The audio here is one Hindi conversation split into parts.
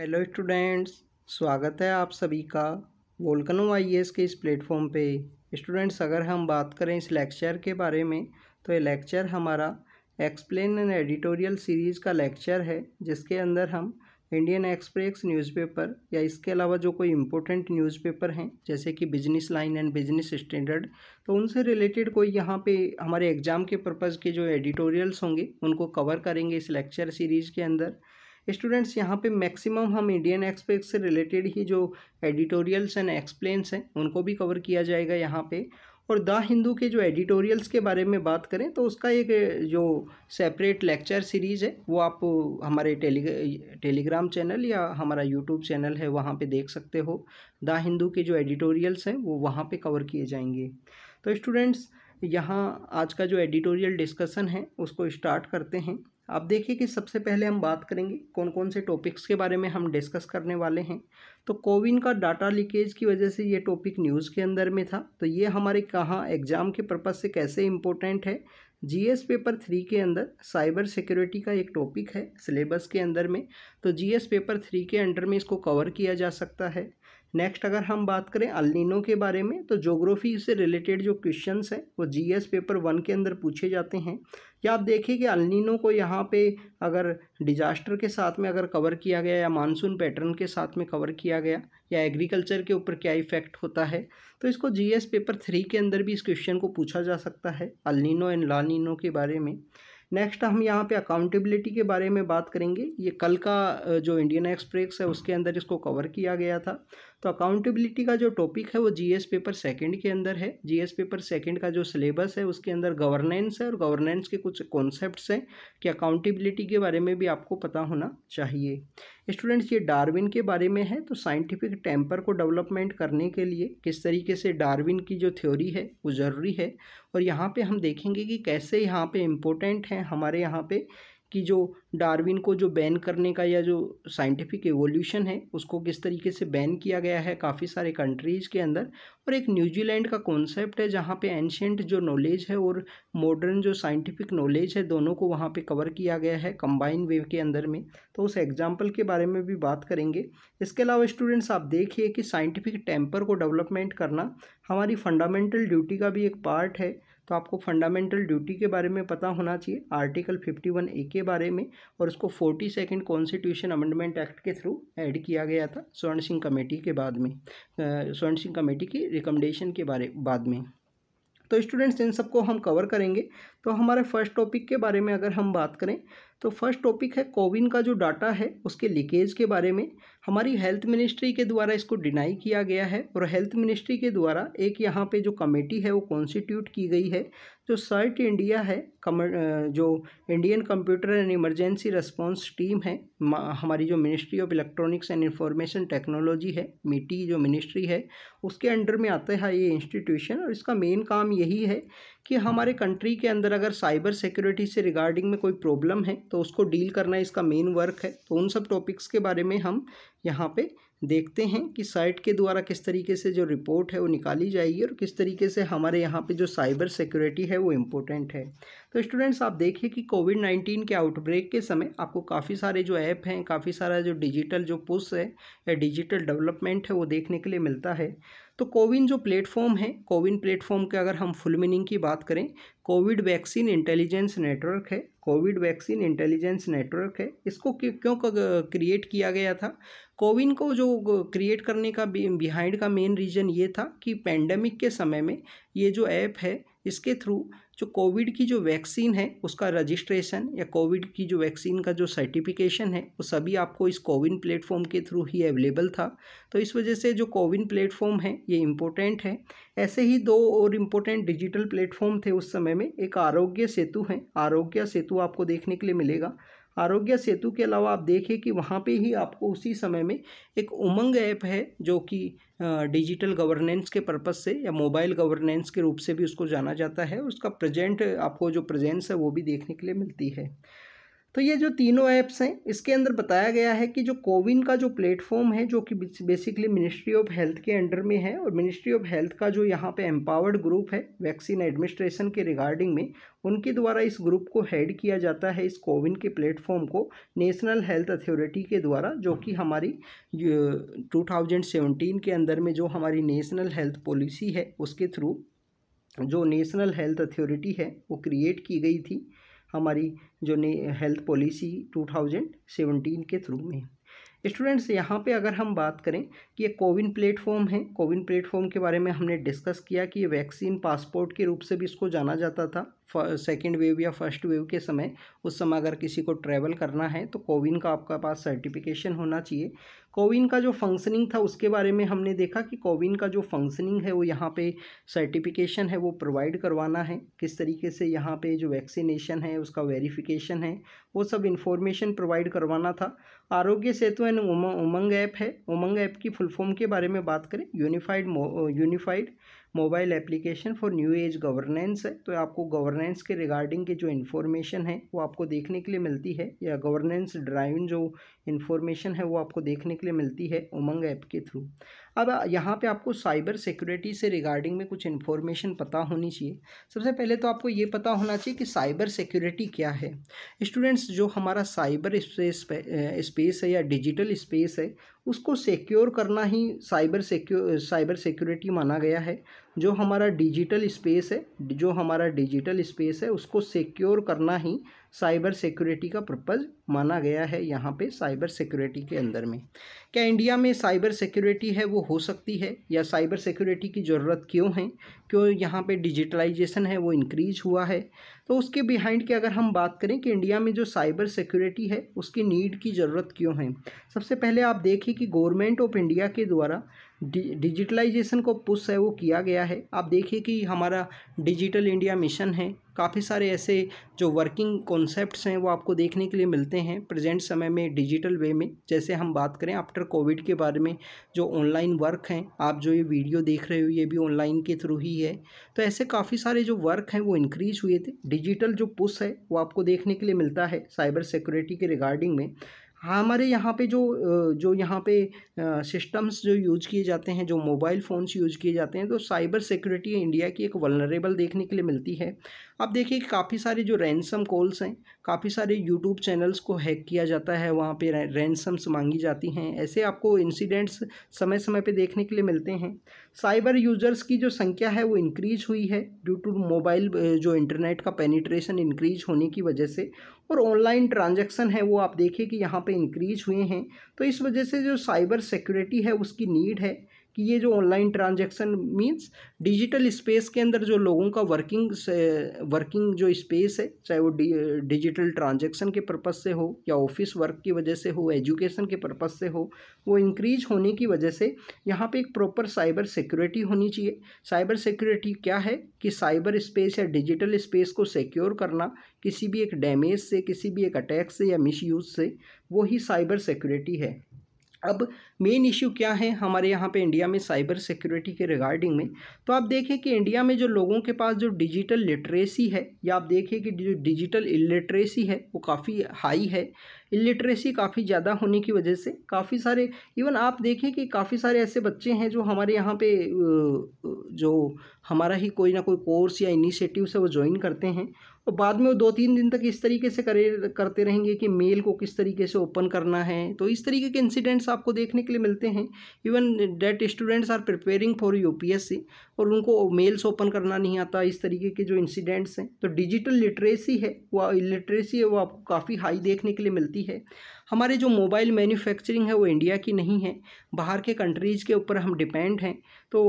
हेलो स्टूडेंट्स स्वागत है आप सभी का वोल्कनो आई के इस प्लेटफॉर्म पे स्टूडेंट्स अगर हम बात करें इस लेक्चर के बारे में तो ये लेक्चर हमारा एक्सप्लेन एंड एडिटोरियल सीरीज़ का लेक्चर है जिसके अंदर हम इंडियन एक्सप्रेस न्यूज़पेपर या इसके अलावा जो कोई इम्पोर्टेंट न्यूज़पेपर हैं जैसे कि business line and business standard तो उनसे रिलेटेड कोई यहाँ पे हमारे एग्ज़ाम के पर्पज़ के जो एडिटोरियल्स होंगे उनको कवर करेंगे इस लेक्चर सीरीज़ के अंदर स्टूडेंट्स यहाँ पे मैक्सिमम हम इंडियन एक्सप्रेस से रिलेटेड ही जो एडिटोरियल्स एंड एक्सप्लेन्स हैं उनको भी कवर किया जाएगा यहाँ पे और द हिंदू के जो एडिटोरियल्स के बारे में बात करें तो उसका एक जो सेपरेट लेक्चर सीरीज़ है वो आप हमारे टेली टेलीग्राम चैनल या हमारा यूट्यूब चैनल है वहाँ पर देख सकते हो द हिंदू के जो एडिटोरियल्स हैं वो वहाँ पर कवर किए जाएंगे तो स्टूडेंट्स यहाँ आज का जो एडिटोरियल डिस्कसन है उसको स्टार्ट करते हैं आप देखिए कि सबसे पहले हम बात करेंगे कौन कौन से टॉपिक्स के बारे में हम डिस्कस करने वाले हैं तो कोविन का डाटा लीकेज की वजह से ये टॉपिक न्यूज़ के अंदर में था तो ये हमारे कहाँ एग्ज़ाम के पर्पज़ से कैसे इम्पोर्टेंट है जीएस पेपर थ्री के अंदर साइबर सिक्योरिटी का एक टॉपिक है सिलेबस के अंदर में तो जीएस पेपर थ्री के अंडर में इसको कवर किया जा सकता है नेक्स्ट अगर हम बात करें अलिनो के बारे में तो जोग्राफी से रिलेटेड जो क्वेश्चंस हैं वो जीएस पेपर वन के अंदर पूछे जाते हैं या आप देखिए कि अलिनो को यहाँ पे अगर डिजास्टर के साथ में अगर कवर किया गया या मानसून पैटर्न के साथ में कवर किया गया या एग्रीकल्चर के ऊपर क्या इफेक्ट होता है तो इसको जी पेपर थ्री के अंदर भी इस क्वेश्चन को पूछा जा सकता है अलिनो एंड लालिनो के बारे में नेक्स्ट हम यहाँ पे अकाउंटेबिलिटी के बारे में बात करेंगे ये कल का जो इंडियन एक्सप्रेस है उसके अंदर इसको कवर किया गया था तो अकाउंटेबिलिटी का जो टॉपिक है वो जीएस पेपर सेकंड के अंदर है जीएस पेपर सेकंड का जो सिलेबस है उसके अंदर गवर्नेंस है और गवर्नेंस के कुछ कॉन्सेप्ट्स हैं कि अकाउंटेबिलिटी के बारे में भी आपको पता होना चाहिए स्टूडेंट्स ये डार्विन के बारे में है तो साइंटिफिक टेम्पर को डेवलपमेंट करने के लिए किस तरीके से डार्विन की जो थ्योरी है वो ज़रूरी है और यहाँ पर हम देखेंगे कि कैसे यहाँ पर इम्पोर्टेंट हैं हमारे यहाँ पर कि जो डार्विन को जो बैन करने का या जो साइंटिफिक एवोल्यूशन है उसको किस तरीके से बैन किया गया है काफ़ी सारे कंट्रीज़ के अंदर और एक न्यूजीलैंड का कॉन्सेप्ट है जहाँ पे एंशेंट जो नॉलेज है और मॉडर्न जो साइंटिफिक नॉलेज है दोनों को वहाँ पे कवर किया गया है कंबाइन वेव के अंदर में तो उस एग्जाम्पल के बारे में भी बात करेंगे इसके अलावा स्टूडेंट्स आप देखिए कि साइंटिफिक टेम्पर को डेवलपमेंट करना हमारी फंडामेंटल ड्यूटी का भी एक पार्ट है तो आपको फंडामेंटल ड्यूटी के बारे में पता होना चाहिए आर्टिकल फिफ्टी वन ए के बारे में और उसको forty second constitution amendment act के थ्रू ऐड किया गया था स्वर्ण सिंह कमेटी के बाद में स्वर्ण सिंह कमेटी की रिकमेंडेशन के बारे बाद में तो स्टूडेंट्स इन सबको हम कवर करेंगे तो हमारे फर्स्ट टॉपिक के बारे में अगर हम बात करें तो फर्स्ट टॉपिक है कोविन का जो डाटा है उसके लीकेज के बारे में हमारी हेल्थ मिनिस्ट्री के द्वारा इसको डिनाई किया गया है और हेल्थ मिनिस्ट्री के द्वारा एक यहाँ पे जो कमेटी है वो कॉन्स्टिट्यूट की गई है जो सर्ट इंडिया है जो Indian computer and emergency response team है हमारी जो ministry of electronics and information technology है मिट्टी e जो मिनिस्ट्री है उसके अंडर में आता है ये इंस्टीट्यूशन और इसका मेन काम यही है कि हमारे कंट्री के अंदर अगर साइबर सिक्योरिटी से रिगार्डिंग में कोई प्रॉब्लम है तो उसको डील करना इसका मेन वर्क है तो उन सब टॉपिक्स के बारे में हम यहाँ पे देखते हैं कि साइट के द्वारा किस तरीके से जो रिपोर्ट है वो निकाली जाएगी और किस तरीके से हमारे यहाँ पे जो साइबर सिक्योरिटी है वो इम्पोर्टेंट है तो स्टूडेंट्स आप देखिए कि कोविड नाइन्टीन के आउटब्रेक के समय आपको काफ़ी सारे जो ऐप हैं काफ़ी सारा जो डिजिटल जो पुश है या डिजिटल डेवलपमेंट है वो देखने के लिए मिलता है तो कोविन जो प्लेटफॉर्म है कोविन प्लेटफॉर्म के अगर हम फुल मीनिंग की बात करें कोविड वैक्सीन इंटेलिजेंस नेटवर्क है कोविड वैक्सीन इंटेलिजेंस नेटवर्क है इसको क्यों क्रिएट किया गया था कोविन को जो क्रिएट करने का बिहाइंड का मेन रीज़न ये था कि पैंडमिक के समय में ये जो ऐप है इसके थ्रू जो कोविड की जो वैक्सीन है उसका रजिस्ट्रेशन या कोविड की जो वैक्सीन का जो सर्टिफिकेशन है वो सभी आपको इस कोविन प्लेटफॉर्म के थ्रू ही अवेलेबल था तो इस वजह से जो कोविन प्लेटफॉर्म है ये इम्पोर्टेंट है ऐसे ही दो और इम्पोर्टेंट डिजिटल प्लेटफॉर्म थे उस समय में एक आरोग्य सेतु है आरोग्य सेतु आपको देखने के लिए मिलेगा आरोग्य सेतु के अलावा आप देखें कि वहाँ पे ही आपको उसी समय में एक उमंग ऐप है जो कि डिजिटल गवर्नेंस के पर्पज़ से या मोबाइल गवर्नेंस के रूप से भी उसको जाना जाता है उसका प्रेजेंट आपको जो प्रेजेंस है वो भी देखने के लिए मिलती है तो ये जो तीनों ऐप्स हैं इसके अंदर बताया गया है कि जो कोविन का जो प्लेटफॉर्म है जो कि बेसिकली मिनिस्ट्री ऑफ हेल्थ के अंडर में है और मिनिस्ट्री ऑफ हेल्थ का जो यहाँ पे एम्पावर्ड ग्रुप है वैक्सीन एडमिनिस्ट्रेशन के रिगार्डिंग में उनके द्वारा इस ग्रुप को हेड किया जाता है इस कोविन के प्लेटफॉर्म को नेशनल हेल्थ अथॉरिटी के द्वारा जो कि हमारी टू के अंदर में जो हमारी नेशनल हेल्थ पॉलिसी है उसके थ्रू जो नेशनल हेल्थ अथॉरिटी है वो क्रिएट की गई थी हमारी जो हेल्थ पॉलिसी 2017 के थ्रू में स्टूडेंट्स यहाँ पे अगर हम बात करें कि ये कोविन प्लेटफॉर्म है कोविन प्लेटफॉर्म के बारे में हमने डिस्कस किया कि ये वैक्सीन पासपोर्ट के रूप से भी इसको जाना जाता था सेकेंड वेव या फर्स्ट वेव के समय उस समय अगर किसी को ट्रैवल करना है तो कोविन का आपका पास सर्टिफिकेशन होना चाहिए कोविन का जो फंक्शनिंग था उसके बारे में हमने देखा कि कोविन का जो फंक्शनिंग है वो यहाँ पे सर्टिफिकेशन है वो प्रोवाइड करवाना है किस तरीके से यहाँ पे जो वैक्सीनेशन है उसका वेरिफिकेशन है वो सब इन्फॉर्मेशन प्रोवाइड करवाना था आरोग्य सेतु एंड उमंग ऐप है उमंग ऐप की फुल फॉर्म के बारे में बात करें unified unified mobile application for new age governance है तो आपको गवर्नेंस के रिगार्डिंग की जो इन्फॉर्मेशन है वो आपको देखने के लिए मिलती है या गवर्नेंस ड्राइविंग जो इन्फॉर्मेशन है वो आपको देखने के लिए मिलती है उमंग ऐप के थ्रू अब यहाँ पे आपको साइबर सिक्योरिटी से रिगार्डिंग में कुछ इन्फॉर्मेशन पता होनी चाहिए सबसे पहले तो आपको ये पता होना चाहिए कि साइबर सिक्योरिटी क्या है स्टूडेंट्स जो हमारा साइबर स्पेस स्पेस है या डिजिटल स्पेस है उसको सिक्योर करना ही साइबर सिक्योर साइबर सिक्योरिटी माना गया है जो हमारा डिजिटल स्पेस है जो हमारा डिजिटल स्पेस है उसको सिक्योर करना ही साइबर सिक्योरिटी का पर्पज़ माना गया है यहाँ पे साइबर सिक्योरिटी के अंदर में क्या इंडिया में साइबर सिक्योरिटी है वो हो सकती है या साइबर सिक्योरिटी की ज़रूरत क्यों है क्यों यहाँ पे डिजिटलाइजेशन है वो इंक्रीज हुआ है तो उसके बिहाइंड के अगर हम बात करें कि इंडिया में जो साइबर सिक्योरिटी है उसकी नीड की ज़रूरत क्यों है सबसे पहले आप देखिए कि गवर्नमेंट ऑफ इंडिया के द्वारा डिजिटलाइजेशन को पुश है वो किया गया है आप देखिए कि हमारा डिजिटल इंडिया मिशन है काफ़ी सारे ऐसे जो वर्किंग कॉन्सेप्ट्स हैं वो आपको देखने के लिए मिलते हैं प्रेजेंट समय में डिजिटल वे में जैसे हम बात करें आफ्टर कोविड के बारे में जो ऑनलाइन वर्क हैं आप जो ये वीडियो देख रहे हो ये भी ऑनलाइन के थ्रू ही है तो ऐसे काफ़ी सारे जो वर्क हैं वो इंक्रीज हुए थे डिजिटल जो पुश है वो आपको देखने के लिए मिलता है साइबर सिक्योरिटी के रिगार्डिंग में हाँ, हमारे यहाँ पे जो जो यहाँ पे सिस्टम्स जो यूज किए जाते हैं जो मोबाइल फ़ोन्स यूज किए जाते हैं तो साइबर सिक्योरिटी इंडिया की एक वलनरेबल देखने के लिए मिलती है आप देखिए काफ़ी सारे जो रैनसम कॉल्स हैं काफ़ी सारे यूट्यूब चैनल्स को हैक किया जाता है वहाँ पे रैनसम्स मांगी जाती हैं ऐसे आपको इंसिडेंट्स समय समय पे देखने के लिए मिलते हैं साइबर यूजर्स की जो संख्या है वो इंक्रीज हुई है ड्यू टू मोबाइल जो इंटरनेट का पेनिट्रेशन इंक्रीज होने की वजह से और ऑनलाइन ट्रांजेक्शन है वो आप देखिए कि यहाँ पर इंक्रीज हुए हैं तो इस वजह से जो साइबर सिक्योरिटी है उसकी नीड है कि ये जो online transaction means digital space के अंदर जो लोगों का वर्किंग वर्किंग जो स्पेस है चाहे वो डिजिटल ट्रांजेक्शन के पर्पज़ से हो या ऑफिस वर्क की वजह से हो एजुकेशन के पर्पज़ से हो वो इंक्रीज होने की वजह से यहाँ पे एक प्रॉपर साइबर सिक्योरिटी होनी चाहिए साइबर सिक्योरिटी क्या है कि साइबर स्पेस या डिजिटल स्पेस को सिक्योर करना किसी भी एक डैमेज से किसी भी एक अटैक से या मिस से वही साइबर सिक्योरिटी है अब मेन इशू क्या है हमारे यहाँ पे इंडिया में साइबर सिक्योरिटी के रिगार्डिंग में तो आप देखें कि इंडिया में जो लोगों के पास जो डिजिटल लिटरेसी है या आप देखें कि जो डिजिटल इलिटरेसी है वो काफ़ी हाई है इलिटरेसी काफ़ी ज़्यादा होने की वजह से काफ़ी सारे इवन आप देखें कि काफ़ी सारे ऐसे बच्चे हैं जो हमारे यहाँ पे जो हमारा ही कोई ना कोई कोर्स या इनिशिएटिव से वो ज्वाइन करते हैं और बाद में वो दो तीन दिन तक इस तरीके से करे करते रहेंगे कि मेल को किस तरीके से ओपन करना है तो इस तरीके के इंसिडेंट्स आपको देखने के लिए मिलते हैं even that students are preparing for UPSC और उनको मेल्स ओपन करना नहीं आता इस तरीके के जो इंसिडेंट्स हैं तो डिजिटल लिटरेसी है वो लिटरेसी है वो आपको काफ़ी हाई देखने के लिए मिलती है हमारे जो मोबाइल मैन्युफैक्चरिंग है वो इंडिया की नहीं है बाहर के कंट्रीज़ के ऊपर हम डिपेंड हैं तो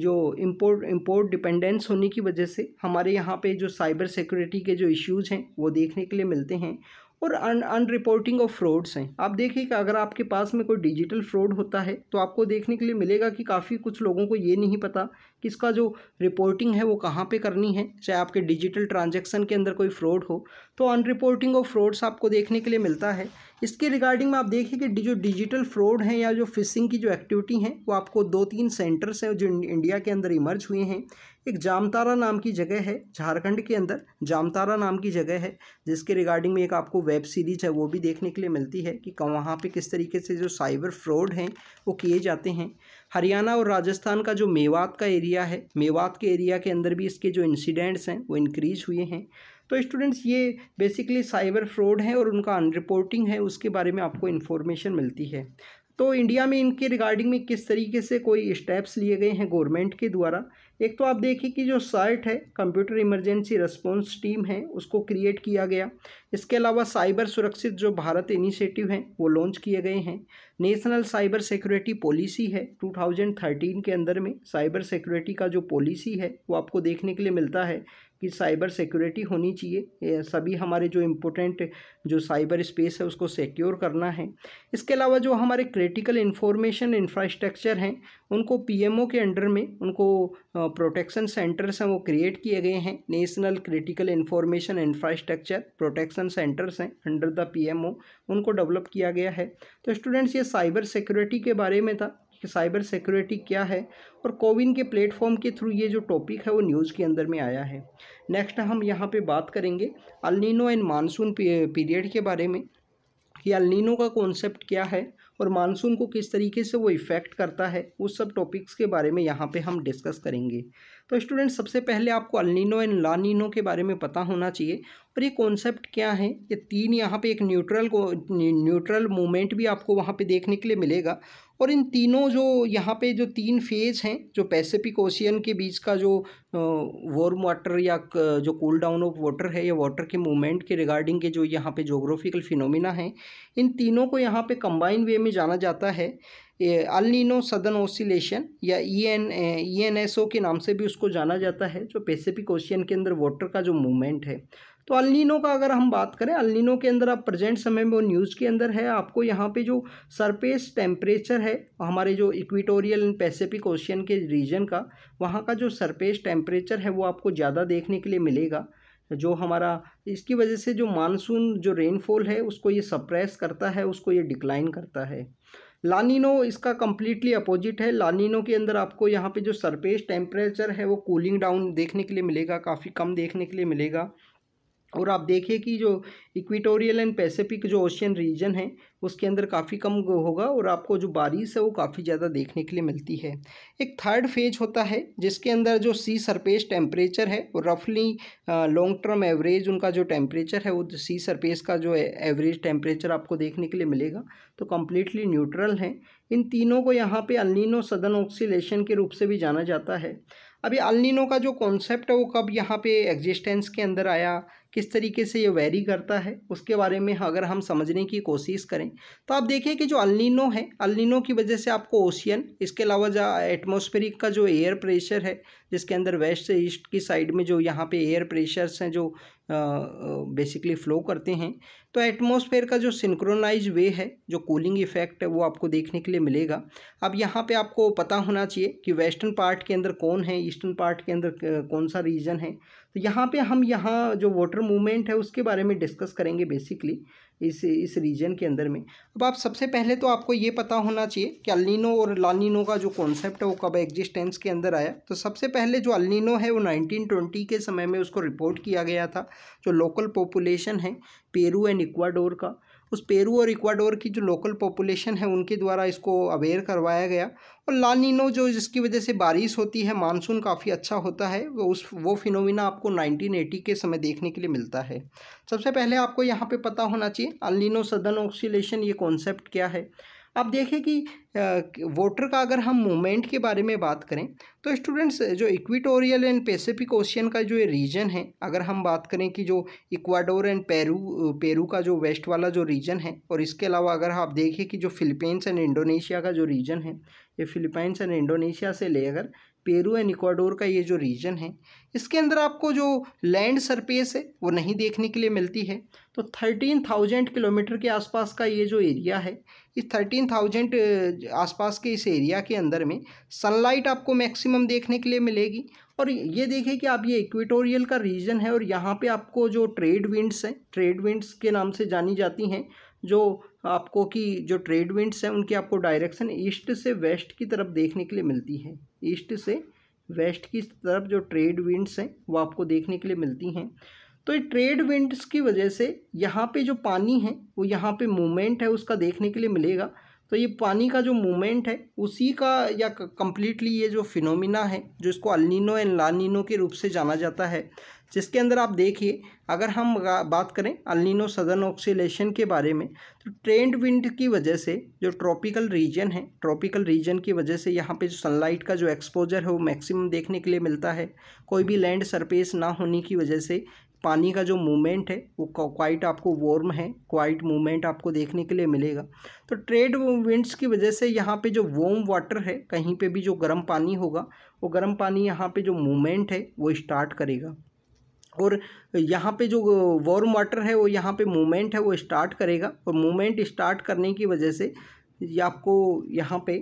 जो इम्पोर्ट इम्पोर्ट डिपेंडेंस होने की वजह से हमारे यहाँ पे जो साइबर सिक्योरिटी के जो इश्यूज़ हैं वो देखने के लिए मिलते हैं और अन रिपोर्टिंग ऑफ फ्रॉड्स हैं आप देखिए कि अगर आपके पास में कोई डिजिटल फ्रॉड होता है तो आपको देखने के लिए मिलेगा कि काफ़ी कुछ लोगों को ये नहीं पता कि इसका जो रिपोर्टिंग है वो कहाँ पे करनी है चाहे आपके डिजिटल ट्रांजैक्शन के अंदर कोई फ्रॉड हो तो अन रिपोर्टिंग ऑफ फ्रॉड्स आपको देखने के लिए मिलता है इसके रिगार्डिंग में आप देखिए कि जो डिजिटल फ्रॉड हैं या जो फिशिंग की जो एक्टिविटी हैं वो आपको दो तीन सेंटर्स हैं जो इंडिया के अंदर इमर्ज हुए हैं एक जामतारा नाम की जगह है झारखंड के अंदर जामतारा नाम की जगह है जिसके रिगार्डिंग में एक आपको वेब सीरीज है वो भी देखने के लिए मिलती है कि वहाँ पे किस तरीके से जो साइबर फ्रॉड हैं वो किए जाते हैं हरियाणा और राजस्थान का जो मेवात का एरिया है मेवात के एरिया के अंदर भी इसके जो इंसिडेंट्स हैं वो इनक्रीज़ हुए हैं तो स्टूडेंट्स ये बेसिकली साइबर फ्रॉड हैं और उनका अनरिपोर्टिंग है उसके बारे में आपको इन्फॉर्मेशन मिलती है तो इंडिया में इनके रिगार्डिंग में किस तरीके से कोई स्टेप्स लिए गए हैं गवर्नमेंट के द्वारा एक तो आप देखिए कि जो साइट है कंप्यूटर इमरजेंसी रिस्पॉन्स टीम है उसको क्रिएट किया गया इसके अलावा साइबर सुरक्षित जो भारत इनिशिएटिव हैं वो लॉन्च किए गए हैं नेशनल साइबर सिक्योरिटी पॉलिसी है 2013 के अंदर में साइबर सिक्योरिटी का जो पॉलिसी है वो आपको देखने के लिए मिलता है कि साइबर सिक्योरिटी होनी चाहिए सभी हमारे जो इम्पोर्टेंट जो साइबर स्पेस है उसको सिक्योर करना है इसके अलावा जो हमारे क्रिटिकल इन्फॉर्मेशन इंफ्रास्ट्रक्चर हैं उनको पीएमओ के अंडर में उनको प्रोटेक्शन सेंटर्स हैं वो क्रिएट किए गए हैं national critical information infrastructure protection centres हैं अंडर द पी उनको डेवलप किया गया है तो स्टूडेंट्स ये साइबर सिक्योरिटी के बारे में था कि साइबर सिक्योरिटी क्या है और कोविन के प्लेटफॉर्म के थ्रू ये जो टॉपिक है वो न्यूज़ के अंदर में आया है नेक्स्ट हम यहाँ पे बात करेंगे अलिनो एंड मानसून पीरियड के बारे में कि अलिनो का कॉन्सेप्ट क्या है और मानसून को किस तरीके से वो इफ़ेक्ट करता है उस सब टॉपिक्स के बारे में यहाँ पर हम डिस्कस करेंगे तो स्टूडेंट सबसे पहले आपको अलिनो एंड लानिनो के बारे में पता होना चाहिए और ये कॉन्सेप्ट क्या है ये तीन यहाँ पे एक न्यूट्रल को न्यूट्रल मोमेंट भी आपको वहाँ पे देखने के लिए मिलेगा और इन तीनों जो यहाँ पे जो तीन फेज हैं जो पैसिफिक ओशियन के बीच का जो वॉर्म वाटर या जो कूल डाउन ऑफ वाटर है या वाटर के मूवमेंट के रिगार्डिंग के जो यहाँ पे जोग्राफिकल फिनोमिना हैं इन तीनों को यहाँ पे कंबाइन वे में जाना जाता है अलिनो सदन ओसिलेशन या E N E N S O के नाम से भी उसको जाना जाता है जो पेसिफ़िक ओशियन के अंदर वाटर का जो मूवमेंट है तो अलिनो का अगर हम बात करें अलिनो के अंदर आप प्रेजेंट समय में वो न्यूज़ के अंदर है आपको यहाँ पे जो सरफेस टेम्परेचर है हमारे जो इक्विटोरियल एंड पैसिफिक ओशियन के रीजन का वहाँ का जो सरफेस टेम्परेचर है वो आपको ज़्यादा देखने के लिए मिलेगा जो हमारा इसकी वजह से जो मानसून जो रेनफॉल है उसको ये सप्रेस करता है उसको ये डिक्लाइन करता है लानिनो इसका कम्प्लीटली अपोजिट है लानिनो के अंदर आपको यहाँ पे जो सरफेस टेम्परेचर है वो कूलिंग डाउन देखने के लिए मिलेगा काफ़ी कम देखने के लिए मिलेगा और आप देखिए कि जो इक्वेटोरियल एंड पैसिफिक जो ओशियन रीजन है उसके अंदर काफ़ी कम होगा और आपको जो बारिश है वो काफ़ी ज़्यादा देखने के लिए मिलती है एक थर्ड फेज होता है जिसके अंदर जो सी सरफेस टेम्परेचर है वो रफली लॉन्ग टर्म एवरेज उनका जो टेम्परेचर है वो सी सरफेस का जो एवरेज टेम्परेचर आपको देखने के लिए मिलेगा तो कम्प्लीटली न्यूट्रल है इन तीनों को यहाँ पर अलिनो सदन ऑक्सीलेशन के रूप से भी जाना जाता है अभी अलिनो का जो कॉन्सेप्ट है वो कब यहाँ पर एग्जिस्टेंस के अंदर आया किस तरीके से ये वेरी करता है उसके बारे में अगर हम समझने की कोशिश करें तो आप देखिए कि जो अलिनो है अलिनो की वजह से आपको ओशियन इसके अलावा एटमोस्फेरिक का जो एयर प्रेशर है जिसके अंदर वेस्ट से ईस्ट की साइड में जो यहाँ पे एयर प्रेशर्स हैं जो बेसिकली फ्लो करते हैं तो एटमोसफेयर का जो सिंक्रोनाइज वे है जो कूलिंग इफेक्ट है वो आपको देखने के लिए मिलेगा अब यहाँ पे आपको पता होना चाहिए कि वेस्टर्न पार्ट के अंदर कौन है ईस्टर्न पार्ट के अंदर कौन सा रीजन है तो यहाँ पे हम यहाँ जो वाटर मूवमेंट है उसके बारे में डिस्कस करेंगे बेसिकली इस इस रीजन के अंदर में अब आप सबसे पहले तो आपको ये पता होना चाहिए कि अल्निनो और लालिनो का जो कॉन्सेप्ट है वो कब एग्जिस्टेंस के अंदर आया तो सबसे पहले जो अलिनो है वो 1920 के समय में उसको रिपोर्ट किया गया था जो लोकल पॉपुलेशन है पेरू एंड इक्वाडोर का उस पेरू और इक्वाडोर की जो लोकल पॉपुलेशन है उनके द्वारा इसको अवेयर करवाया गया और लालिनो जो जिसकी वजह से बारिश होती है मानसून काफ़ी अच्छा होता है वो उस वो फिनोमिना आपको 1980 के समय देखने के लिए मिलता है सबसे पहले आपको यहाँ पे पता होना चाहिए अलिनो सदन ऑक्सीलेशन ये कॉन्सेप्ट क्या है आप देखें कि वोटर का अगर हम मूवमेंट के बारे में बात करें तो स्टूडेंट्स जो इक्विटोरियल एंड पैसिफिक ओशियन का जो रीजन है अगर हम बात करें कि जो इक्वाडोर एंड पेरू पेरू का जो वेस्ट वाला जो रीजन है और इसके अलावा अगर आप देखें कि जो फिलीपींस एंड इंडोनेशिया का जो रीजन है ये फिलीपींस एंड इंडोनेशिया से लेकर पेरू एंड इक्वाडोर का ये जो रीजन है इसके अंदर आपको जो लैंड सरफेस है वो नहीं देखने के लिए मिलती है तो थर्टीन थाउजेंड किलोमीटर के आसपास का ये जो एरिया है इस थर्टीन थाउजेंड आसपास के इस एरिया के अंदर में सनलाइट आपको मैक्सिमम देखने के लिए मिलेगी और ये देखिए कि आप ये इक्वेटोरियल का रीजन है और यहाँ पे आपको जो ट्रेड विंड्स हैं ट्रेड विंड्स के नाम से जानी जाती हैं जो आपको कि जो ट्रेड विंड्स हैं उनकी आपको डायरेक्शन ईस्ट से वेस्ट की तरफ देखने के लिए मिलती है ईस्ट से वेस्ट की तरफ जो ट्रेड विंड्स हैं वो आपको देखने के लिए मिलती हैं तो ये ट्रेड विंड्स की वजह से यहाँ पे जो पानी है वो यहाँ पे मूवमेंट है उसका देखने के लिए मिलेगा तो ये पानी का जो मूवमेंट है उसी का या कम्प्लीटली ये जो फिनोमिना है जो इसको अलिनो एंड लानिनो के रूप से जाना जाता है जिसके अंदर आप देखिए अगर हम बात करें अलिनो सदर्न ऑक्सीलेशन के बारे में तो ट्रेंड विंड की वजह से जो ट्रॉपिकल रीजन है ट्रॉपिकल रीजन की वजह से यहाँ पे जो सनलाइट का जो एक्सपोजर है वो मैक्सिमम देखने के लिए मिलता है कोई भी लैंड सरफेस ना होने की वजह से पानी का जो मूवमेंट है वो क्वाइट आपको वार्म है क्वाइट मूवमेंट आपको देखने के लिए मिलेगा तो ट्रेड विंड्स की वजह से यहाँ पे जो वॉम वाटर है कहीं पे भी जो गर्म पानी होगा वो गर्म पानी यहाँ पे जो मूवमेंट है वो स्टार्ट करेगा और यहाँ पे जो वार्म वाटर है वो यहाँ पे मूवमेंट है वो स्टार्ट करेगा और मूवमेंट स्टार्ट करने की वजह से आपको यहाँ पे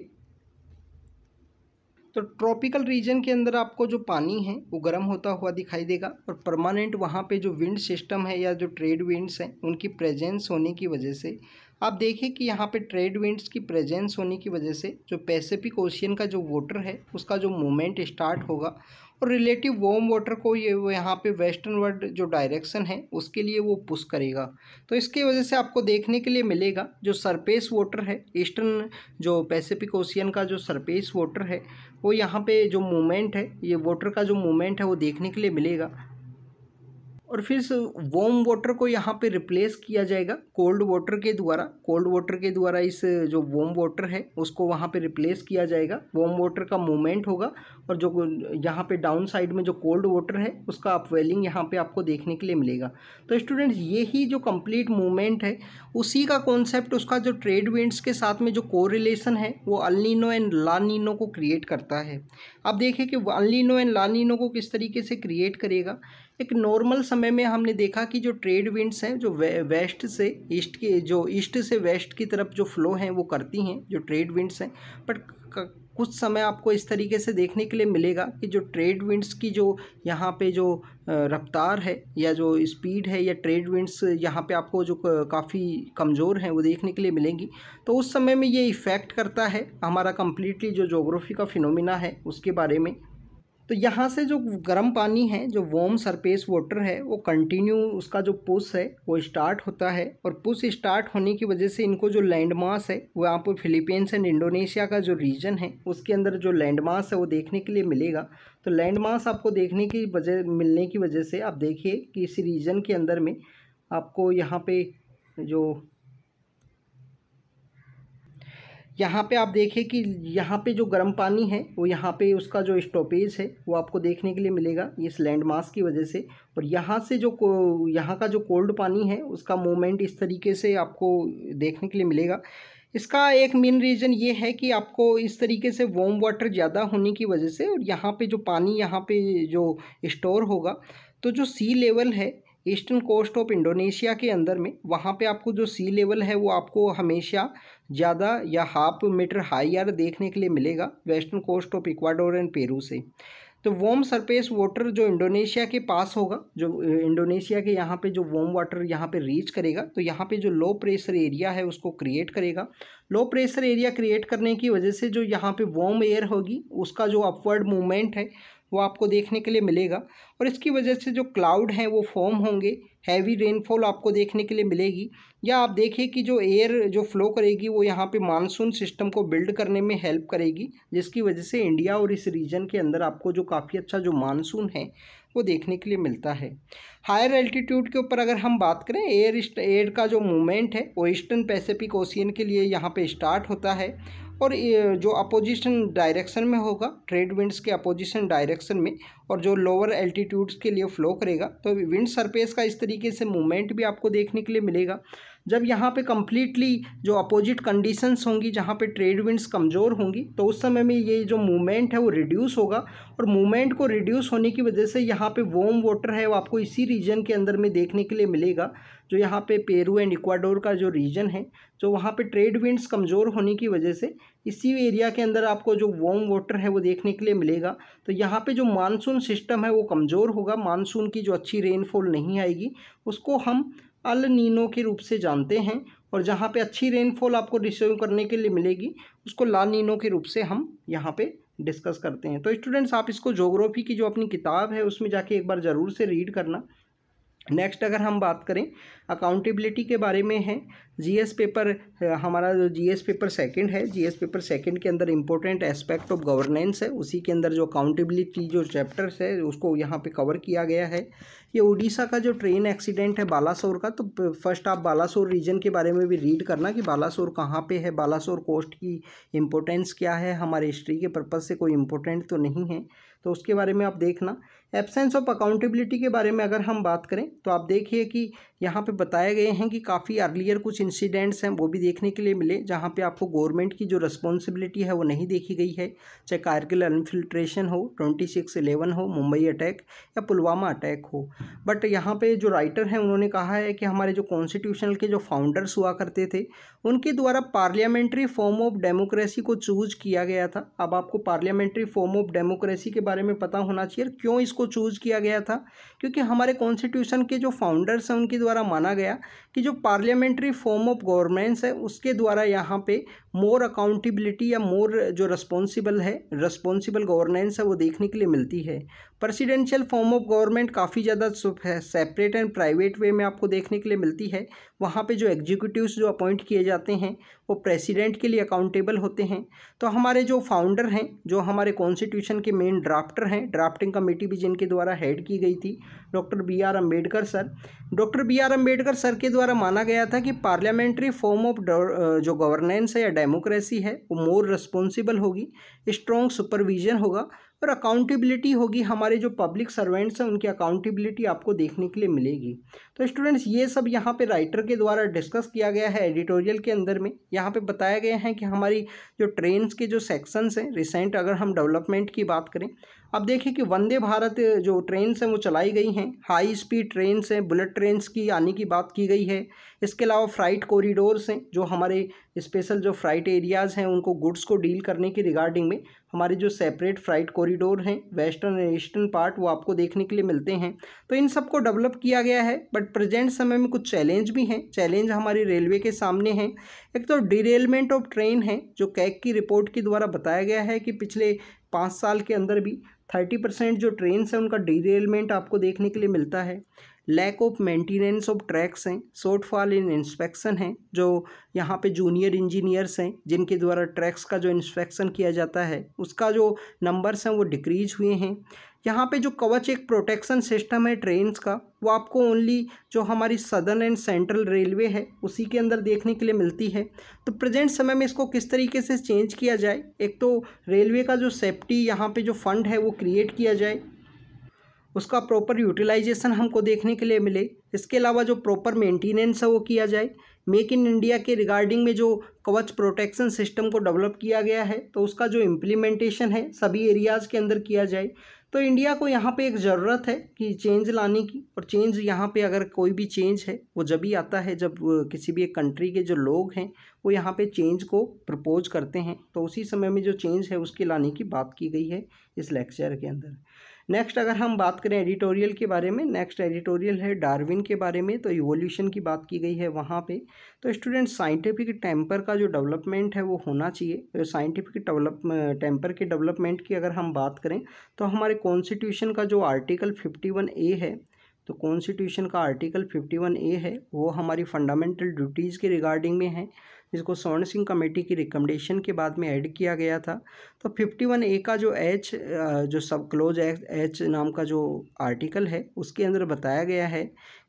तो ट्रॉपिकल रीजन के अंदर आपको जो पानी है वो गर्म होता हुआ दिखाई देगा और परमानेंट वहाँ पे जो विंड सिस्टम है या जो ट्रेड विंड्स हैं उनकी प्रेजेंस होने की वजह से आप देखें कि यहाँ पे ट्रेड विंड्स की प्रेजेंस होने की वजह से जो पैसिफिक ओशियन का जो वाटर है उसका जो मोमेंट स्टार्ट होगा और रिलेटिव वॉम वाटर को ये वो यहाँ पे वेस्टर्न वर्ड जो डायरेक्शन है उसके लिए वो पुश करेगा तो इसके वजह से आपको देखने के लिए मिलेगा जो सरफेस वाटर है ईस्टर्न जो पैसिफिक ओशियन का जो सरफेस वाटर है वो यहाँ पे जो मूवमेंट है ये वाटर का जो मूवमेंट है वो देखने के लिए मिलेगा और फिर वॉम वाटर को यहाँ पे रिप्लेस किया जाएगा कोल्ड वाटर के द्वारा कोल्ड वाटर के द्वारा इस जो वॉम वाटर है उसको वहाँ पे रिप्लेस किया जाएगा वॉम वाटर का मूवमेंट होगा और जो यहाँ पे डाउन साइड में जो कोल्ड वाटर है उसका अपवेलिंग यहाँ पे आपको देखने के लिए मिलेगा तो स्टूडेंट्स ये ही जो कम्प्लीट मूवमेंट है उसी का कॉन्सेप्ट उसका जो ट्रेड विंड्स के साथ में जो को है वो अलिनो एंड लानिनो को क्रिएट करता है अब देखें कि अलिनो एंड लानिनो को किस तरीके से क्रिएट करेगा एक नॉर्मल समय में हमने देखा कि जो ट्रेड विंड्स हैं जो वे, वेस्ट से ईस्ट के जो ईस्ट से वेस्ट की तरफ जो फ्लो हैं वो करती हैं जो ट्रेड विंड्स हैं बट कुछ समय आपको इस तरीके से देखने के लिए मिलेगा कि जो ट्रेड विंड्स की जो यहाँ पे जो रफ्तार है या जो स्पीड है या ट्रेड विंड्स यहाँ पे आपको जो काफ़ी कमज़ोर हैं वो देखने के लिए मिलेंगी तो उस समय में ये इफ़ेक्ट करता है हमारा कम्प्लीटली जो जोग्राफी का फिनोमिना है उसके बारे में तो यहाँ से जो गर्म पानी है जो वॉम सरफेस वाटर है वो कंटिन्यू उसका जो पुश है वो स्टार्ट होता है और पुश स्टार्ट होने की वजह से इनको जो लैंड मास है यहाँ पर फिलीपींस एंड इंडोनेशिया का जो रीजन है उसके अंदर जो लैंड मास है वो देखने के लिए मिलेगा तो लैंड मास आपको देखने की वजह मिलने की वजह से आप देखिए कि इस रीजन के अंदर में आपको यहाँ पर जो यहाँ पे आप देखें कि यहाँ पे जो गर्म पानी है वो यहाँ पे उसका जो स्टॉपेज है वो आपको देखने के लिए मिलेगा इस लैंड मास की वजह से और यहाँ से जो यहाँ का जो कोल्ड पानी है उसका मूवमेंट इस तरीके से आपको देखने के लिए मिलेगा इसका एक मेन रीज़न ये है कि आपको इस तरीके से वॉम वाटर ज़्यादा होने की वजह से और यहाँ पर जो पानी यहाँ पर जो स्टोर होगा तो जो सी लेवल है ईस्टर्न कोस्ट ऑफ इंडोनेशिया के अंदर में वहाँ पे आपको जो सी लेवल है वो आपको हमेशा ज़्यादा या हाफ मीटर हाइयर देखने के लिए मिलेगा western coast of Ecuador and Peru से तो वोम सरफेस वाटर जो इंडोनेशिया के पास होगा जो इंडोनेशिया के यहाँ पे जो वोम वाटर यहाँ पे रीच करेगा तो यहाँ पे जो लो प्रेशर एरिया है उसको क्रिएट करेगा लो प्रेशर एरिया क्रिएट करने की वजह से जो यहाँ पे वोम एयर होगी उसका जो अपवर्ड मूवमेंट है वो आपको देखने के लिए मिलेगा और इसकी वजह से जो क्लाउड हैं वो फॉर्म होंगे हैवी रेनफॉल आपको देखने के लिए मिलेगी या आप देखिए कि जो एयर जो फ्लो करेगी वो यहाँ पे मानसून सिस्टम को बिल्ड करने में हेल्प करेगी जिसकी वजह से इंडिया और इस रीजन के अंदर आपको जो काफ़ी अच्छा जो मानसून है वो देखने के लिए मिलता है हायर एल्टीट्यूड के ऊपर अगर हम बात करें एयर एयर का जो मूवमेंट है वो ईस्टर्न पैसिफिक ओशियन के लिए यहाँ पे स्टार्ट होता है और जो अपोजिशन डायरेक्शन में होगा ट्रेड विंड्स के अपोजिशन डायरेक्शन में और जो लोअर एल्टीट्यूड्स के लिए फ्लो करेगा तो विंड सरफेस का इस तरीके से मूवमेंट भी आपको देखने के लिए मिलेगा जब यहाँ पे कम्प्लीटली जो अपोजिट कंडीशंस होंगी जहाँ पे ट्रेड विंड्स कमज़ोर होंगी तो उस समय में ये जो मूवमेंट है वो रिड्यूस होगा और मूवमेंट को रिड्यूस होने की वजह से यहाँ पे वोम वाटर है वो आपको इसी रीजन के अंदर में देखने के लिए मिलेगा जो यहाँ पे पेरू एंड इक्वाडोर का जो रीजन है जो तो वहाँ पर ट्रेड विंड्स कमज़ोर होने की वजह से इसी एरिया के अंदर आपको जो वॉम वाटर है वो देखने के लिए मिलेगा तो यहाँ पे जो मानसून सिस्टम है वो कमज़ोर होगा मानसून की जो अच्छी रेनफॉल नहीं आएगी उसको हम अल नीनो के रूप से जानते हैं और जहाँ पे अच्छी रेनफॉल आपको रिसीव करने के लिए मिलेगी उसको ला नीनो के रूप से हम यहाँ पे डिस्कस करते हैं तो स्टूडेंट्स आप इसको जोग्राफी की जो अपनी किताब है उसमें जाके एक बार ज़रूर से रीड करना नेक्स्ट अगर हम बात करें अकाउंटेबिलिटी के बारे में है जीएस पेपर हमारा जो जीएस पेपर सेकंड है जीएस पेपर सेकंड के अंदर इम्पोर्टेंट एस्पेक्ट ऑफ गवर्नेंस है उसी के अंदर जो अकाउंटेबिलिटी जो चैप्टर्स है उसको यहाँ पे कवर किया गया है ये उड़ीसा का जो ट्रेन एक्सीडेंट है बालासोर का तो फर्स्ट आप बालासोर रीजन के बारे में भी रीड करना कि बालासोर कहाँ पर है बालासोर कोस्ट की इम्पोर्टेंस क्या है हमारे हिस्ट्री के पर्पज़ से कोई इम्पोर्टेंट तो नहीं है तो उसके बारे में आप देखना एब्सेंस ऑफ अकाउंटेबिलिटी के बारे में अगर हम बात करें तो आप देखिए कि यहाँ पे बताए गए हैं कि काफ़ी अर्लियर कुछ इंसिडेंट्स हैं वो भी देखने के लिए मिले जहाँ पे आपको गवर्नमेंट की जो रिस्पॉन्सिबिलिटी है वो नहीं देखी गई है चाहे कारगिल इन्फिल्ट्रेशन हो ट्वेंटी सिक्स एलेवन हो मुंबई अटैक या पुलवामा अटैक हो बट यहाँ पे जो राइटर हैं उन्होंने कहा है कि हमारे जो कॉन्स्टिट्यूशनल के जो फाउंडर्स हुआ करते थे उनके द्वारा पार्लियामेंट्री फॉर्म ऑफ डेमोक्रेसी को चूज किया गया था अब आपको पार्लियामेंट्री फॉर्म ऑफ डेमोक्रेसी के बारे में पता होना चाहिए क्यों इसको चूज़ किया गया था क्योंकि हमारे कॉन्स्टिट्यूशन के जो फाउंडर्स हैं उनके द्वारा माना गया कि जो पार्लियामेंट्री फॉर्म ऑफ गवर्नेंस है उसके द्वारा यहाँ पे मोर अकाउंटेबिलिटी या मोर जो रिस्पॉन्सिबल है रिस्पॉन्सिबल गवर्नेंस है वो देखने के लिए मिलती है प्रेसिडेंशियल फॉर्म ऑफ गवर्नमेंट काफ़ी ज़्यादा सेपरेट एंड प्राइवेट वे में आपको देखने के लिए मिलती है वहाँ पे जो एग्जीक्यूटिव जो अपॉइंट किए जाते हैं वो प्रेसिडेंट के लिए अकाउंटेबल होते हैं तो हमारे जो फाउंडर हैं जो हमारे कॉन्स्टिट्यूशन के मेन ड्राफ्टर हैं ड्राफ्टिंग कमेटी भी जिनके द्वारा हेड की गई थी doctor B R Ambedkar sir doctor B R Ambedkar sir के द्वारा माना गया था कि पार्लियामेंट्री फॉर्म ऑफ जो गवर्नेंस है या डेमोक्रेसी है वो मोर रिस्पॉन्सिबल होगी स्ट्रॉन्ग सुपरविजन होगा और अकाउंटेबिलिटी होगी हमारे जो पब्लिक सर्वेंट्स हैं उनकी अकाउंटेबिलिटी आपको देखने के लिए मिलेगी तो स्टूडेंट्स ये सब यहाँ पे राइटर के द्वारा डिस्कस किया गया है एडिटोरियल के अंदर में यहाँ पे बताया गया है कि हमारी जो ट्रेन्स के जो सेक्शंस हैं रिसेंट अगर हम डेवलपमेंट की बात करें अब देखिए कि वंदे भारत जो ट्रेन्स हैं वो चलाई गई हैं हाई स्पीड ट्रेन्स हैं बुलेट ट्रेन्स की आने की बात की गई है इसके अलावा फ्राइट कॉरिडोर्स हैं जो हमारे स्पेशल जो फ्राइट एरियाज़ हैं उनको गुड्स को डील करने के रिगार्डिंग में हमारे जो सेपरेट फ्राइट कॉरिडोर हैं वेस्टर्न एंड ईस्टर्न पार्ट वो आपको देखने के लिए मिलते हैं तो इन सबको डेवलप किया गया है बट प्रेजेंट समय में कुछ चैलेंज भी हैं चैलेंज हमारी रेलवे के सामने हैं एक तो डिरेलमेंट ऑफ ट्रेन है जो कैक की रिपोर्ट के द्वारा बताया गया है कि पिछले पाँच साल के अंदर भी थर्टी परसेंट जो ट्रेन्स हैं उनका डिरेलमेंट आपको देखने के लिए मिलता है lack of maintenance of tracks हैं शॉर्टफॉल इन इंस्पेक्शन हैं जो यहाँ पे जूनियर इंजीनियर्स हैं जिनके द्वारा ट्रैक्स का जो इंस्पेक्शन किया जाता है उसका जो नंबर्स हैं वो डिक्रीज हुए हैं यहाँ पे जो कवच एक प्रोटेक्शन सिस्टम है ट्रेन्स का वो आपको ओनली जो हमारी सदर्न एंड सेंट्रल रेलवे है उसी के अंदर देखने के लिए मिलती है तो प्रेजेंट समय में इसको किस तरीके से चेंज किया जाए एक तो रेलवे का जो सेफ्टी यहाँ पे जो फंड है वो क्रिएट किया जाए उसका प्रॉपर यूटिलाइजेशन हमको देखने के लिए मिले इसके अलावा जो प्रॉपर मेंटेनेंस है वो किया जाए मेक इन इंडिया के रिगार्डिंग में जो कवच प्रोटेक्शन सिस्टम को डेवलप किया गया है तो उसका जो इम्प्लीमेंटेशन है सभी एरियाज़ के अंदर किया जाए तो इंडिया को यहाँ पे एक ज़रूरत है कि चेंज लाने की और चेंज यहाँ पे अगर कोई भी चेंज है वो जब ही आता है जब किसी भी एक कंट्री के जो लोग हैं वो यहाँ पे चेंज को प्रपोज करते हैं तो उसी समय में जो चेंज है उसके लाने की बात की गई है इस लेक्चर के अंदर नेक्स्ट अगर हम बात करें एडिटोरियल के बारे में नेक्स्ट एडिटोरियल है डार्विन के बारे में तो इवोल्यूशन की बात की गई है वहाँ पे तो स्टूडेंट साइंटिफिक टेम्पर का जो डेवलपमेंट है वो होना चाहिए साइंटिफिक डेवलप टेम्पर के डेवलपमेंट की अगर हम बात करें तो हमारे कॉन्स्टिट्यूशन का जो आर्टिकल फिफ्टी वन ए है तो कॉन्स्टिट्यूशन का आर्टिकल फिफ्टी वन ए है वो हमारी फंडामेंटल ड्यूटीज़ के रिगार्डिंग में है जिसको स्वर्ण सिंह कमेटी की रिकमेंडेशन के बाद में ऐड किया गया था तो फिफ्टी वन ए का जो एच जो सब क्लोज एच नाम का जो आर्टिकल है उसके अंदर बताया गया है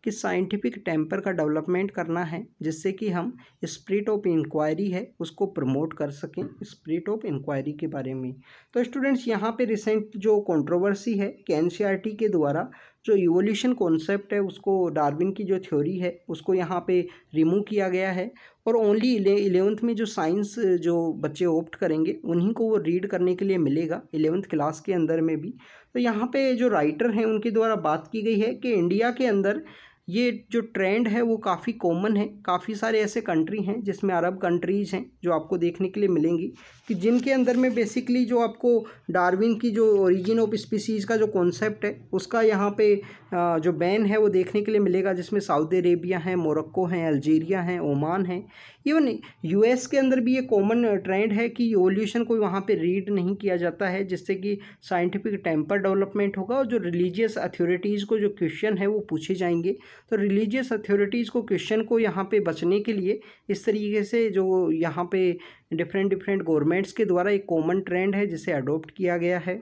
कि साइंटिफिक टेम्पर का डेवलपमेंट करना है जिससे कि हम स्प्रिट ऑफ इंक्वायरी है उसको प्रमोट कर सकें स्प्रिट ऑफ इंक्वायरी के बारे में तो स्टूडेंट्स यहाँ पे रिसेंट जो कंट्रोवर्सी है कि एन e के द्वारा जो इवोल्यूशन कॉन्सेप्ट है उसको डार्विन की जो थ्योरी है उसको यहाँ पे रिमूव किया गया है और ओनली इलेवंथ में जो साइंस जो बच्चे ऑप्ट करेंगे उन्हीं को वो रीड करने के लिए मिलेगा इलेवंथ क्लास के अंदर में भी तो यहाँ पे जो राइटर हैं उनके द्वारा बात की गई है कि इंडिया के अंदर ये जो ट्रेंड है वो काफ़ी कॉमन है काफ़ी सारे ऐसे कंट्री हैं जिसमें अरब कंट्रीज़ हैं जो आपको देखने के लिए मिलेंगी कि जिनके अंदर में बेसिकली जो आपको डार्विन की जो ओरिजिन ऑफ स्पीसीज़ का जो कॉन्सेप्ट है उसका यहाँ पे जो बैन है वो देखने के लिए मिलेगा जिसमें सऊदी अरेबिया है मोरक्को हैं अल्जीरिया हैं ओमान है इवन यू के अंदर भी ये कॉमन ट्रेंड है कि ओल्यूशन को वहाँ पर रीड नहीं किया जाता है जिससे कि साइंटिफिक टेम्पर डेवलपमेंट होगा और जो रिलीजियस अथॉरिटीज़ को जो क्वेश्चन है वो पूछे जाएंगे तो रिलीजियस अथॉरिटीज़ को क्रिश्चन को यहाँ पे बचने के लिए इस तरीके से जो यहाँ पे डिफरेंट डिफरेंट गवर्नमेंट्स के द्वारा एक कॉमन ट्रेंड है जिसे अडोप्ट किया गया है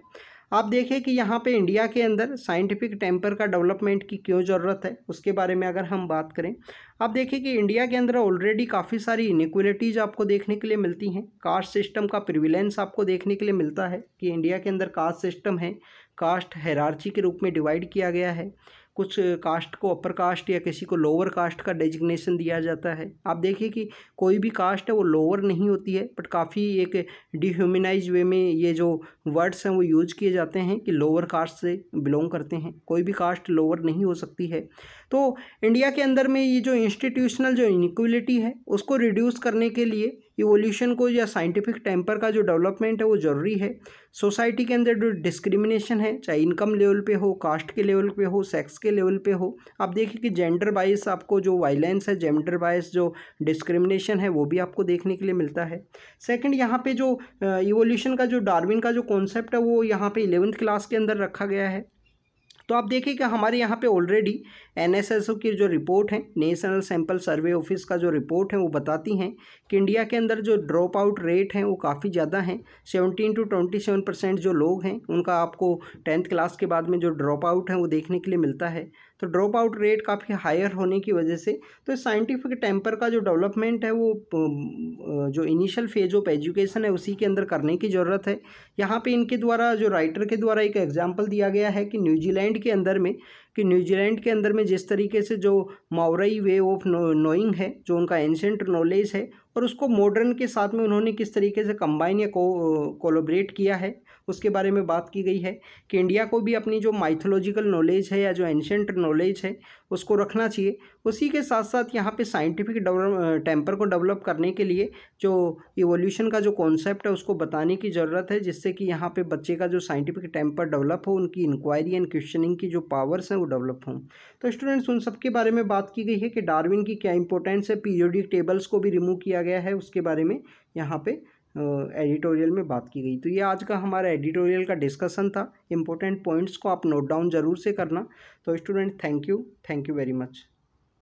आप देखें कि यहाँ पे इंडिया के अंदर साइंटिफिक टेम्पर का डेवलपमेंट की क्यों ज़रूरत है उसके बारे में अगर हम बात करें आप देखें कि इंडिया के अंदर ऑलरेडी काफ़ी सारी इनिक्वलिटीज़ आपको देखने के लिए मिलती हैं कास्ट सिस्टम का प्रिविलेंस आपको देखने के लिए मिलता है कि इंडिया के अंदर कास्ट सिस्टम है कास्ट हैरार्ची के रूप में डिवाइड किया गया है कुछ कास्ट को अपर कास्ट या किसी को लोअर कास्ट का डेजिग्नेशन दिया जाता है आप देखिए कि कोई भी कास्ट है वो लोअर नहीं होती है बट काफ़ी एक डिह्यूमनाइज वे में ये जो वर्ड्स हैं वो यूज किए जाते हैं कि लोअर कास्ट से बिलोंग करते हैं कोई भी कास्ट लोअर नहीं हो सकती है तो इंडिया के अंदर में ये जो इंस्टीट्यूशनल जो इनिक्वलिटी है उसको रिड्यूस करने के लिए इवोल्यूशन को या साइंटिफिक टेम्पर का जो डेवलपमेंट है वो ज़रूरी है सोसाइटी के अंदर जो डिस्क्रिमिनेशन है चाहे इनकम लेवल पे हो कास्ट के लेवल पे हो सेक्स के लेवल पे हो आप देखिए कि जेंडर बाइस आपको जो वायलेंस है जेंडर बाइस जो डिस्क्रिमिनेशन है वो भी आपको देखने के लिए मिलता है सेकेंड यहाँ पर जो इवोल्यूशन का जो डार्विन का जो कॉन्सेप्ट है वो यहाँ पर इलेवंथ क्लास के अंदर रखा गया है तो आप देखिए कि हमारे यहाँ पे ऑलरेडी एन की जो रिपोर्ट है नेशनल सैंपल सर्वे ऑफिस का जो रिपोर्ट है वो बताती हैं कि इंडिया के अंदर जो ड्रॉप आउट रेट हैं वो काफ़ी ज़्यादा हैं seventeen to twenty seven percent जो लोग हैं उनका आपको टेंथ क्लास के बाद में जो ड्रॉप आउट है वो देखने के लिए मिलता है तो ड्रॉप आउट रेट काफ़ी हायर होने की वजह से तो साइंटिफिक टेम्पर का जो डेवलपमेंट है वो जो इनिशियल फेज ऑफ एजुकेशन है उसी के अंदर करने की ज़रूरत है यहाँ पे इनके द्वारा जो राइटर के द्वारा एक एग्जाम्पल दिया गया है कि न्यूजीलैंड के अंदर में कि न्यूजीलैंड के अंदर में जिस तरीके से जो मावरई वे ऑफ नोइंग है जो उनका एंशेंट नॉलेज है और उसको मॉडर्न के साथ में उन्होंने किस तरीके से कंबाइन या कोलोबरेट किया है उसके बारे में बात की गई है कि इंडिया को भी अपनी जो माइथोलॉजिकल नॉलेज है या जो एंशेंट नॉलेज है उसको रखना चाहिए उसी के साथ साथ यहाँ पे साइंटिफिक टेम्पर को डेवलप करने के लिए जो इवोल्यूशन का जो कॉन्सेप्ट है उसको बताने की ज़रूरत है जिससे कि यहाँ पे बच्चे का जो साइंटिफिक टेम्पर डेवलप हो उनकी इंक्वायरी एंड क्वेश्चनिंग की जो पावर्स हैं वो डेवलप हों तो स्टूडेंट्स उन सब के बारे में बात की गई है कि डारविन की क्या इंपॉर्टेंस है पीरियोडिक टेबल्स को भी रिमूव किया गया है उसके बारे में यहाँ पर एडिटोरियल में बात की गई तो ये आज का हमारा एडिटोरियल का डिस्कशन था इंपॉर्टेंट पॉइंट्स को आप नोट डाउन ज़रूर से करना तो student thank you thank you very much